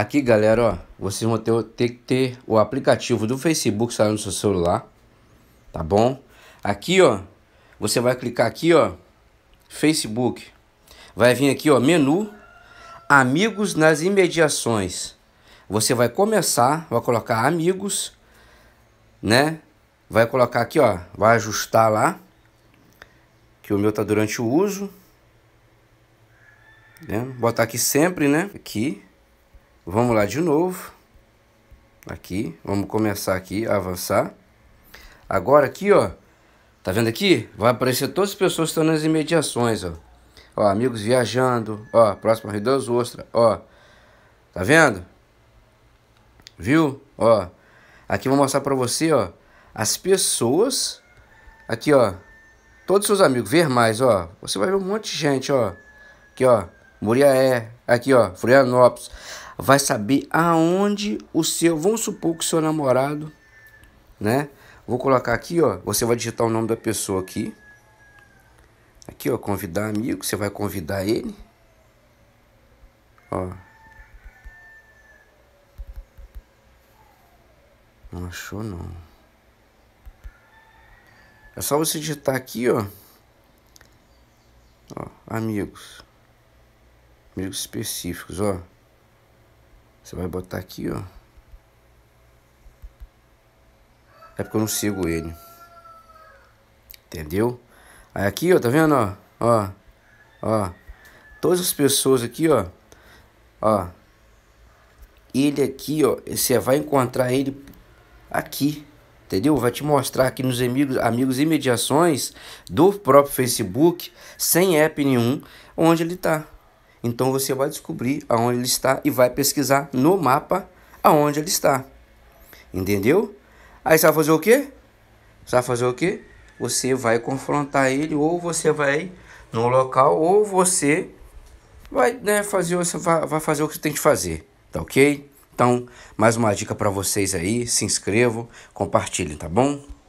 Aqui, galera, ó, vocês vão ter, ter que ter o aplicativo do Facebook saindo do seu celular, tá bom? Aqui, ó, você vai clicar aqui, ó, Facebook. Vai vir aqui, ó, menu, amigos nas imediações. Você vai começar, vai colocar amigos, né? Vai colocar aqui, ó, vai ajustar lá, que o meu tá durante o uso. Né? Botar aqui sempre, né? Aqui. Vamos lá de novo. Aqui, vamos começar aqui a avançar. Agora aqui, ó. Tá vendo aqui? Vai aparecer todas as pessoas que estão nas imediações, ó. Ó, amigos viajando, ó, próximo a Rio das Ostras, ó. Tá vendo? Viu? Ó. Aqui vou mostrar pra você, ó. As pessoas. Aqui, ó. Todos seus amigos. Ver mais, ó. Você vai ver um monte de gente, ó. Aqui, ó. Muriaé. Aqui, ó. Florianópolis vai saber aonde o seu. Vamos supor que o seu namorado, né? Vou colocar aqui, ó. Você vai digitar o nome da pessoa aqui. Aqui, ó. Convidar amigo. Você vai convidar ele. Ó. Não achou, não. É só você digitar aqui, ó. Ó, amigos. Amigos específicos, ó. Você vai botar aqui, ó. É porque eu não sigo ele. Entendeu? Aí aqui, ó, tá vendo, ó? Ó, ó. Todas as pessoas aqui, ó. Ó. Ele aqui, ó. Você vai encontrar ele aqui. Entendeu? Vai te mostrar aqui nos amigos, amigos e mediações do próprio Facebook, sem app nenhum, onde ele tá. Então você vai descobrir aonde ele está e vai pesquisar no mapa aonde ele está. Entendeu? Aí você vai fazer o quê? Você vai fazer o quê? Você vai confrontar ele ou você vai no local ou você vai né, fazer você vai, vai fazer o que você tem que fazer, tá ok? Então, mais uma dica para vocês aí, se inscrevam, compartilhem, tá bom?